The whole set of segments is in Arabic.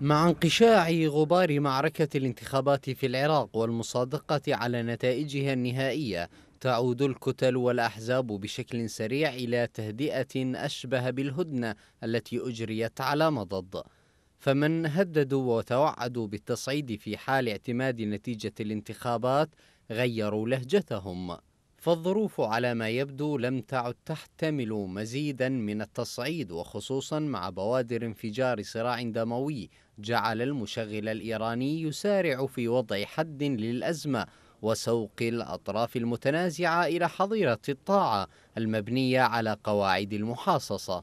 مع انقشاع غبار معركة الانتخابات في العراق والمصادقة على نتائجها النهائية تعود الكتل والأحزاب بشكل سريع إلى تهدئة أشبه بالهدنة التي أجريت على مضض فمن هددوا وتوعدوا بالتصعيد في حال اعتماد نتيجة الانتخابات غيروا لهجتهم فالظروف على ما يبدو لم تعد تحتمل مزيدا من التصعيد وخصوصا مع بوادر انفجار صراع دموي جعل المشغل الايراني يسارع في وضع حد للازمه وسوق الاطراف المتنازعه الى حظيره الطاعه المبنيه على قواعد المحاصصه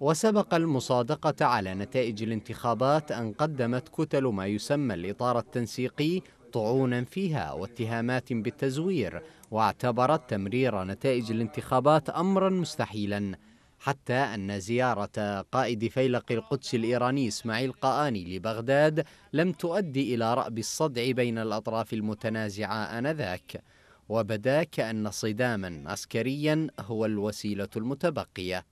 وسبق المصادقه على نتائج الانتخابات ان قدمت كتل ما يسمى الاطار التنسيقي طعونا فيها واتهامات بالتزوير واعتبرت تمرير نتائج الانتخابات أمرا مستحيلا حتى أن زيارة قائد فيلق القدس الإيراني إسماعيل قآني لبغداد لم تؤدي إلى رأب الصدع بين الأطراف المتنازعة آنذاك وبدا كأن صداما عسكريا هو الوسيلة المتبقية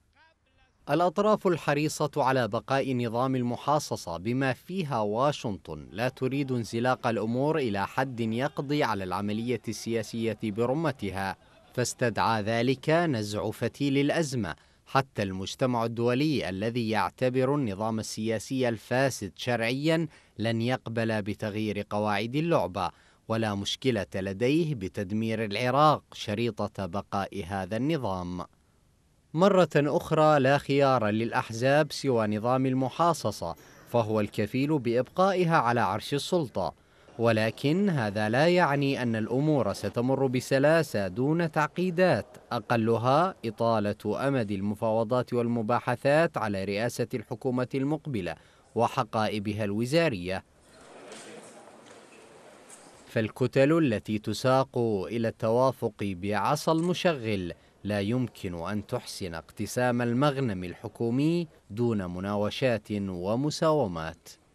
الأطراف الحريصة على بقاء نظام المحاصصة بما فيها واشنطن لا تريد انزلاق الأمور إلى حد يقضي على العملية السياسية برمتها فاستدعى ذلك نزع فتيل الأزمة حتى المجتمع الدولي الذي يعتبر النظام السياسي الفاسد شرعيا لن يقبل بتغيير قواعد اللعبة ولا مشكلة لديه بتدمير العراق شريطة بقاء هذا النظام مرة أخرى لا خيار للأحزاب سوى نظام المحاصصة فهو الكفيل بإبقائها على عرش السلطة ولكن هذا لا يعني أن الأمور ستمر بسلاسة دون تعقيدات أقلها إطالة أمد المفاوضات والمباحثات على رئاسة الحكومة المقبلة وحقائبها الوزارية فالكتل التي تساق إلى التوافق بعصا المشغل لا يمكن أن تحسن اقتسام المغنم الحكومي دون مناوشات ومساومات